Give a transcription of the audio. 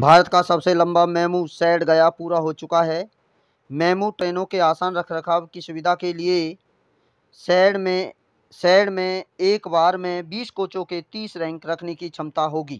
भारत का सबसे लंबा मेमू सैड गया पूरा हो चुका है मेमू ट्रेनों के आसान रख रखाव की सुविधा के लिए सैड में सैड में एक बार में 20 कोचों के 30 रैंक रखने की क्षमता होगी